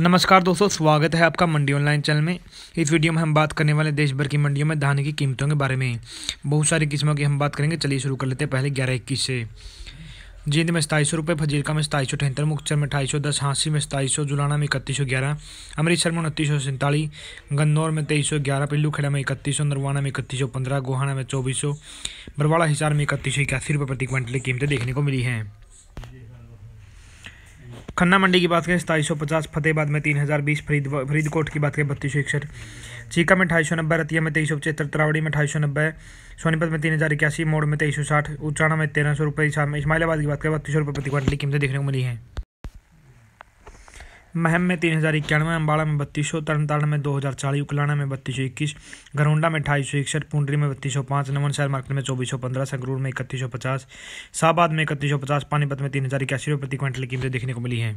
नमस्कार दोस्तों स्वागत है आपका मंडी ऑनलाइन चैनल में इस वीडियो में हम बात करने वाले देश भर की मंडियों में धान की कीमतों के बारे में बहुत सारी किस्मों की हम बात करेंगे चलिए शुरू कर लेते हैं पहले ग्यारह इक्कीस से जींद में सताईस सौ रुपये फजीलका में सताईस सौ ठहत्तर मुक्तसर में अठाई सौ दस हाँसी में सताईस सौ जुलाना में इकतीस सौ ग्यारह अमृतसर में उनतीस सौ सैंतालीस गन्नौर में तेईस सौ ग्यारह पिल्लूखेड़ा में इकतीस सौ नरवाना में इकतीस सौ पंद्रह गोहाना में चौबीस सौ बरवाड़ा हिसार में इकतीस सौ इक्यासी रुपये प्रति क्विंटल की कीमतें देखने को मिली हैं खन्ना मंडी की बात करें सताईस फतेहाबाद पचास फतेहबाद में तीन हज़ार बीस फरीद फरीदकोट की बात करें बत्तीस सौ इकसठ चीका में ढाई सौ नब्बे रतिया में तेईस सौ पचहत्तर तरावड़ी में ढाई सौ नब्बे सोनीपत में तीन हज़ार इक्यासी मोड़ में तेईस सौ साठ उचाना में तेरह सौ रुपये इस्माइलाबाद की बात करें बत्तीस सौ रुपये प्रति क्वांटल की कीमतें देखने को मिली हैं महम में तीन हज़ार इक्यानवे अम्बाड़ा में बत्तीस सौ तरनतारण में दो हज़ार चालीस उकलाना में बत्तीस सौ इक्कीस घरोंडा में अठाईस सौ इकसठ पुंडरी में बत्तीस सौ पाँच नमन शहर मार्केट में चौबीस सौ पंद्रह संगरूर में इकतीस सौ पचास शाहबाद में इकतीस सौ पचास पानीपत में तीन हज़ार इक्यासी रुपये प्रति क्विंटल कीमतें देखने को मिली हैं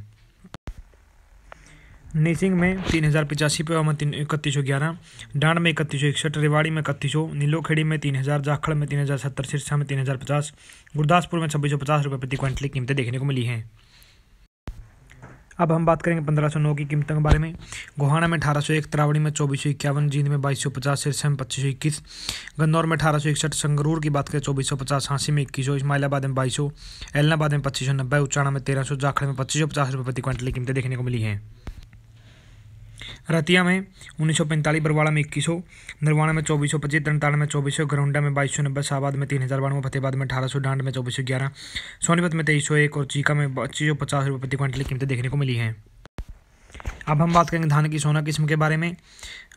नीसिंग में तीन हज़ार पचासी पेवा में तीन इकतीस सौ ग्यारह डांड में इकतीस सौ इकसठ रेवाड़ी में इकतीस सौ नीलोखेड़ी में तीन हज़ार जाखड़ में तीन हज़ार सत्तर सिरसा में तीन हज़ार पचास गुरदासपुर में छब्बीस सौ पचास रुपये प्रति क्विंटल कीमतें देखने को मिली हैं अब हम बात करेंगे पंद्रह सौ नौ की कीमतों के बारे में गुहाना में अठारह सौ एक त्रावड़ी में चौबीस सौ इक्यावन जींद में बाईस सौ पचास सिरसा में पच्चीस सौ इक्कीस गंदौर में अठारह सौ इकसठ संगरूर की बात करें चौबीस सौ पचास हाँसी में इक्कीस सौ इस्माइलाबाद में बाईस सौ एलनाबाद में पच्चीस सौ नब्बे उच्चाणा में तेरह सौ जाखड़ में पच्चीस सौ पचास रुपये प्रति क्विंटल की कीमतें देखने को मिली हैं रतिया में उन्नीस सौ पैंतालीस बरवाड़ा में इक्कीस सौ नरवाना में चौबीस सौ पच्चीस तरनताड़ में चौबीस सौ गरौंडा में बाईस सौ नब्बे शाहबाद में तीन हज़ार बानवे फतेहबाद में अठारह सौ डांड में चौबीस सौ ग्यारह सोनीपत में तेईस सौ एक और चीका में पच्चीस सौ पचास रुपये प्रति क्विंटल की कीमतें देखने को मिली हैं अब हम बात करेंगे धान की सोना किस्म के बारे में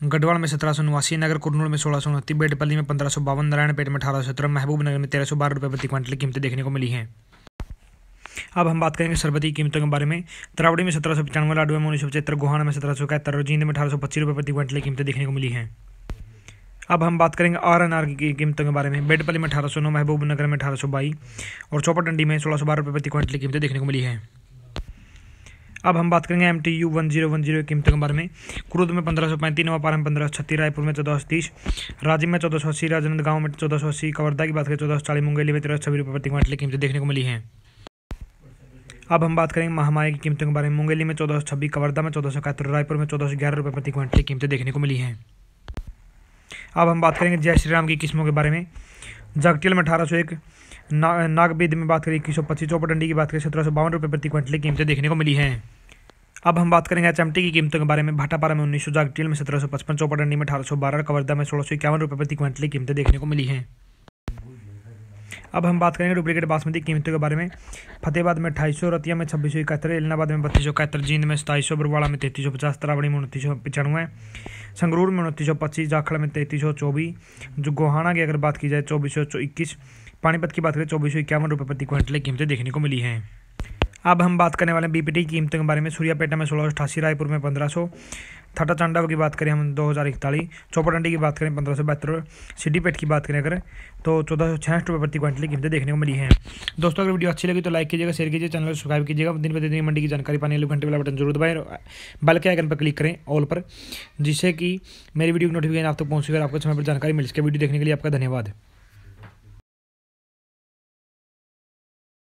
गढ़वाल में सत्रह सौ नवासी नगर कुरनूल में सोलह सौ उनतीस बेटपल्ली में पंद्रह सौ बावन नारायणपेट में अठारह सौ सत्रह महबूबनगर नगर में तेरह सौ बारह रुपये प्रति क्विंटल की कीमतें देखने को मिली हैं अब हम बात करेंगे सरबती कीमतों के बारे में त्रावड़ी में सत्रह सौ पचानवे लाडवे में उन्नीस सौ पचहत्तर गोहाना में सत्रह सौ इकहत्तर और जींद में अठारह सौ पच्चीस रुपये प्रति क्विंटल कीमतें देखने को मिली हैं अब हम बात करेंगे आर एन आर की कीमतों के बारे में बेडपली में अठारह सौ नौ महबूब नगर में अठारह सौ बाईस और चौपट डंडी में सोलह सौ बारह रुपये प्रति क्विंटल कीमतें देखने को मिली हैं अब हम बात करेंगे M T U one zero one zero कीमतों के बारे में क्रूद में पंद्रह सौ पैंतीस पारा में पंद्रह सौ छत्तीस रायपुर में चौदह सौ तीस राजीव में चौदह सौ अस्सी राजनंदगांव में चौदह सौ अस्सी कवर्धा की बात करें चौदह सौ चालीस मुंगेली में तेरह सौ छब्बीस रुपये प्रति क्विंटल कीमतें देखने को मिली हैं अब हम बात करेंगे महामारी की कीमतों के बारे में मुंगेली में चौदह सौ छब्बीस कवर्धा में चौदह सौ इकहत्तर रायपुर में चौदह सौ ग्यारह रुपये प्रति क्विंटल की कीमतें देखने को मिली हैं अब हम बात करेंगे जय श्री राम की किस्मों के बारे में जागटियल में अठारह सौ एक ना, में बात करें इक्कीस सौ पच्चीस चौपट की बात करें सत्रह सौ बावन रुपये प्रति क्विंटल की कीमतें देखने को मिली हैं अब हम बात करेंगे एचएमटी की कीमतों के बारे में भाटापारा में उन्नीस सौ जागटिल में सत्रह सौ पचपन चौपट में अठारह सौ बारह कवर्धा में सोलह सौ इक्यावन रुपये प्रति क्विंटल की कीमतें देखने को मिली हैं अब हम बात करेंगे डुप्लीकेट बासमती कीमतों के बारे में फतेहबाद में अठाई सौ रतिया में छब्बीस सौ इकहत्तर इलाहाबाद में बत्तीस सौ इकहत्तर जींद में सताईस सौ बरवाड़ा में तैतीस सौ पचास तरावड़ी में उनतीस सौ पचानवे संगरूर में उनतीस सौ पच्चीस जाखड़ में तैतीस सौ चौबीस जो गोहाना की अगर बात की जाए चौबीस सौ इक्कीस पानीपत की बात करें चौबीस सौ इक्यावन रुपये प्रति क्विंटल कीमतें देखने को मिली हैं अब हम बात करने वाले हैं बीपीटी कीमतों के बारे में सूर्यापेटा में सोलह सौ अठासी रायपुर में पंद्रह सौ थाटा चांडाव की बात करें हम दो हज़ार इकतालीस चौपा टंडी की बात करें पंद्रह सौ बहत्तर सिटी पेट की बात करें अगर तो चौदह सौ छियासठ रुपये प्रति क्विंटल कीमतें देखने को मिली हैं दोस्तों अगर वीडियो अच्छी लगी तो लाइक कीजिएगा शेयर कीजिए चैनल को सब्सक्राइब कीजिएगा दिन प्रतिदिन मंडी की जानकारी पाने लिए घंटे वाला बटन जरूर दबाएं बल के आइकन पर क्लिक करें ऑल पर जिससे कि मेरी वीडियो की नोटिफिकेशन आप तक पहुँचेगा आपको समय पर जानकारी मिल सके वीडियो देखने के लिए आपका धन्यवाद